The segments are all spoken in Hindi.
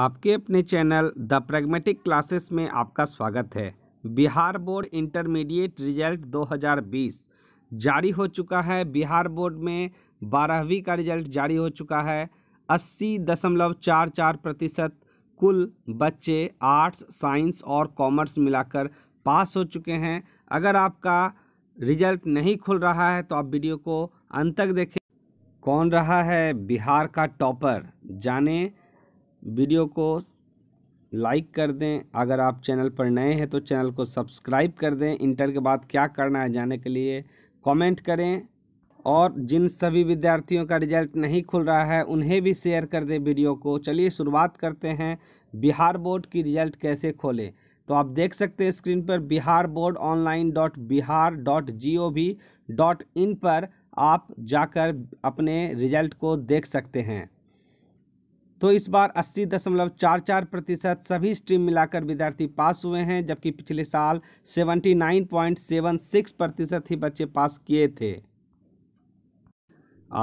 आपके अपने चैनल द प्रेगमेटिक क्लासेस में आपका स्वागत है बिहार बोर्ड इंटरमीडिएट रिजल्ट 2020 जारी हो चुका है बिहार बोर्ड में बारहवीं का रिजल्ट जारी हो चुका है अस्सी दशमलव चार चार प्रतिशत कुल बच्चे आर्ट्स साइंस और कॉमर्स मिलाकर पास हो चुके हैं अगर आपका रिजल्ट नहीं खुल रहा है तो आप वीडियो को अंत तक देखें कौन रहा है बिहार का टॉपर जाने वीडियो को लाइक कर दें अगर आप चैनल पर नए हैं तो चैनल को सब्सक्राइब कर दें इंटर के बाद क्या करना है जाने के लिए कमेंट करें और जिन सभी विद्यार्थियों का रिजल्ट नहीं खुल रहा है उन्हें भी शेयर कर दें वीडियो को चलिए शुरुआत करते हैं बिहार बोर्ड की रिजल्ट कैसे खोलें तो आप देख सकते हैं स्क्रीन पर Bihar board online dot Bihar dot G O V dot in पर आप जाकर अपने रिजल्ट को देख सकते हैं तो इस बार अस्सी दशमलव चार चार प्रतिशत सभी स्ट्रीम मिलाकर विद्यार्थी पास हुए हैं जबकि पिछले साल seventy nine point seven six प्रतिशत ही बच्चे पास किए थे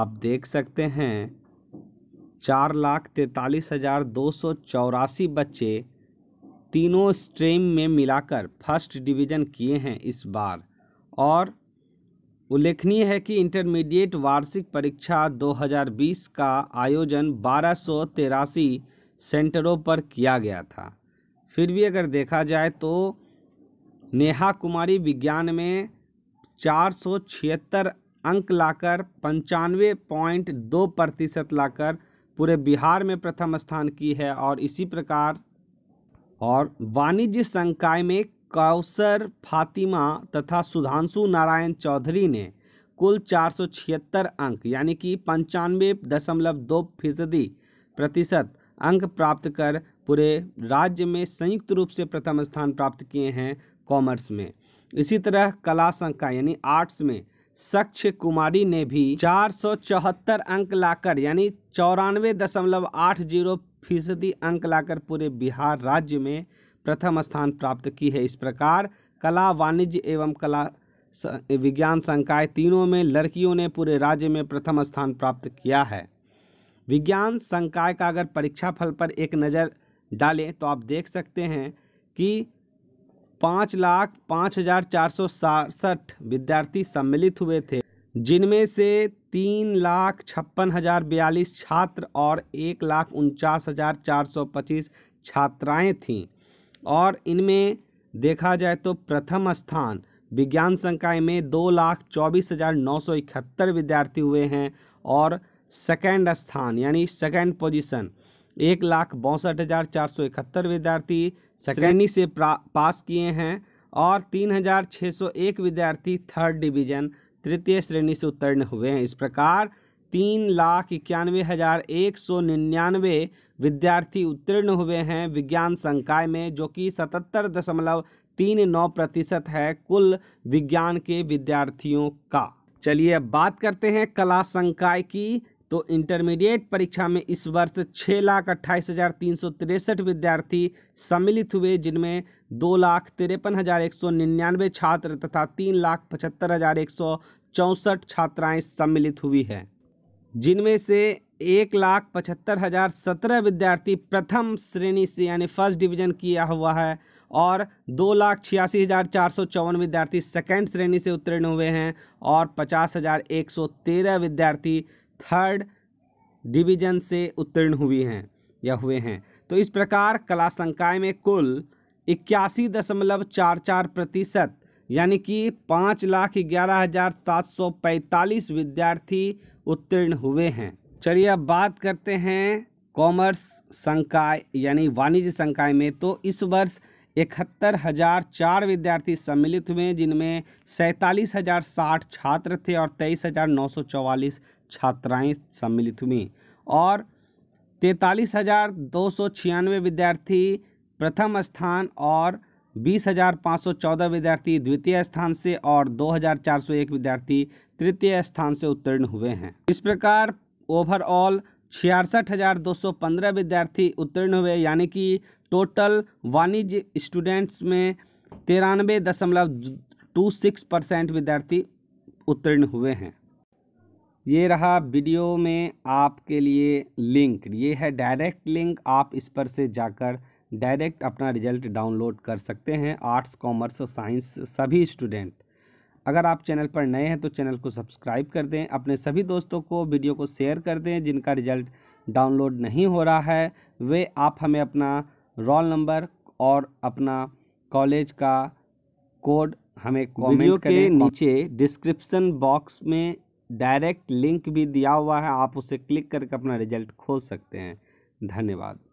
आप देख सकते हैं चार लाख तैतालीस हज़ार दो सौ चौरासी बच्चे तीनों स्ट्रीम में मिलाकर फर्स्ट डिवीज़न किए हैं इस बार और उल्लेखनीय है कि इंटरमीडिएट वार्षिक परीक्षा 2020 का आयोजन बारह सेंटरों पर किया गया था फिर भी अगर देखा जाए तो नेहा कुमारी विज्ञान में चार अंक लाकर पंचानवे पॉइंट दो प्रतिशत लाकर पूरे बिहार में प्रथम स्थान की है और इसी प्रकार और वाणिज्य संकाय में कौसर फातिमा तथा सुधांशु नारायण चौधरी ने कुल चार सौ छिहत्तर अंक यानी कि पंचानवे दशमलव दो फीसदी प्रतिशत अंक प्राप्त कर पूरे राज्य में संयुक्त रूप से प्रथम स्थान प्राप्त किए हैं कॉमर्स में इसी तरह कला संख्या यानी आर्ट्स में सक्ष कुमारी ने भी चार सौ चौहत्तर अंक लाकर यानी चौरानवे दशमलव आठ जीरो फीसदी अंक लाकर पूरे बिहार राज्य में प्रथम स्थान प्राप्त की है इस प्रकार कला वाणिज्य एवं कला विज्ञान संकाय तीनों में लड़कियों ने पूरे राज्य में प्रथम स्थान प्राप्त किया है विज्ञान संकाय का अगर परीक्षा फल पर एक नज़र डालें तो आप देख सकते हैं कि पाँच लाख पाँच हज़ार चार सौ सड़सठ विद्यार्थी सम्मिलित हुए थे जिनमें से तीन लाख छप्पन हज़ार बयालीस छात्र और एक लाख उनचास हज़ार चार सौ पच्चीस छात्राएँ थीं और इनमें देखा जाए तो प्रथम स्थान विज्ञान संकाय में दो लाख चौबीस हज़ार नौ सौ इकहत्तर विद्यार्थी हुए हैं और सेकेंड स्थान यानी सेकेंड पोजीशन एक लाख बौसठ हज़ार चार सौ इकहत्तर विद्यार्थी श्रेणी से पास किए हैं और तीन हज़ार छः सौ एक विद्यार्थी थर्ड डिवीज़न तृतीय श्रेणी से उत्तीर्ण हुए हैं इस प्रकार तीन लाख इक्यानवे हज़ार एक सौ निन्यानवे विद्यार्थी उत्तीर्ण हुए हैं विज्ञान संकाय में जो कि सतहत्तर दशमलव तीन नौ प्रतिशत है कुल विज्ञान के विद्यार्थियों का चलिए अब बात करते हैं कला संकाय की तो इंटरमीडिएट परीक्षा में इस वर्ष छः लाख अट्ठाईस हज़ार तीन सौ तिरसठ विद्यार्थी सम्मिलित हुए जिनमें दो लाख तिरपन हज़ार एक सौ निन्यानवे छात्र तथा तीन लाख पचहत्तर हज़ार एक सौ चौंसठ छात्राएँ सम्मिलित हुई हैं जिनमें से एक लाख पचहत्तर हज़ार सत्रह विद्यार्थी प्रथम श्रेणी से यानी फर्स्ट डिवीजन किया हुआ है और दो लाख छियासी हज़ार चार सौ चौवन विद्यार्थी सेकेंड श्रेणी से उत्तीर्ण हुए हैं और पचास हज़ार एक सौ तेरह विद्यार्थी थर्ड डिवीजन से उत्तीर्ण हुई हैं या हुए हैं तो इस प्रकार कला संकाय में कुल इक्यासी दशमलव चार चार प्रतिशत यानी कि पाँच लाख ग्यारह हज़ार सात सौ पैंतालीस विद्यार्थी उत्तीर्ण हुए हैं चलिए अब बात करते हैं कॉमर्स संकाय यानी वाणिज्य संकाय में तो इस वर्ष इकहत्तर हज़ार चार विद्यार्थी सम्मिलित हुए जिनमें सैंतालीस हज़ार साठ छात्र थे और तेईस हज़ार नौ सौ चौवालीस छात्राएँ सम्मिलित हुई और तैंतालीस हज़ार दो सौ छियानवे विद्यार्थी प्रथम स्थान और बीस हजार पाँच सौ चौदह विद्यार्थी द्वितीय स्थान से और दो हजार चार सौ एक विद्यार्थी तृतीय स्थान से उत्तीर्ण हुए हैं इस प्रकार ओवरऑल छियासठ हजार दो सौ पंद्रह विद्यार्थी उत्तीर्ण हुए यानी कि टोटल वाणिज्य स्टूडेंट्स में तिरानवे दशमलव टू सिक्स परसेंट विद्यार्थी उत्तीर्ण हुए हैं ये रहा वीडियो में आपके लिए लिंक ये है डायरेक्ट लिंक आप इस पर से जाकर डायरेक्ट अपना रिजल्ट डाउनलोड कर सकते हैं आर्ट्स कॉमर्स साइंस सभी स्टूडेंट अगर आप चैनल पर नए हैं तो चैनल को सब्सक्राइब कर दें अपने सभी दोस्तों को वीडियो को शेयर कर दें जिनका रिजल्ट डाउनलोड नहीं हो रहा है वे आप हमें अपना रोल नंबर और अपना कॉलेज का कोड हमें वीडियो के नीचे डिस्क्रिप्शन बॉक्स में डायरेक्ट लिंक भी दिया हुआ है आप उसे क्लिक करके अपना रिजल्ट खोल सकते हैं धन्यवाद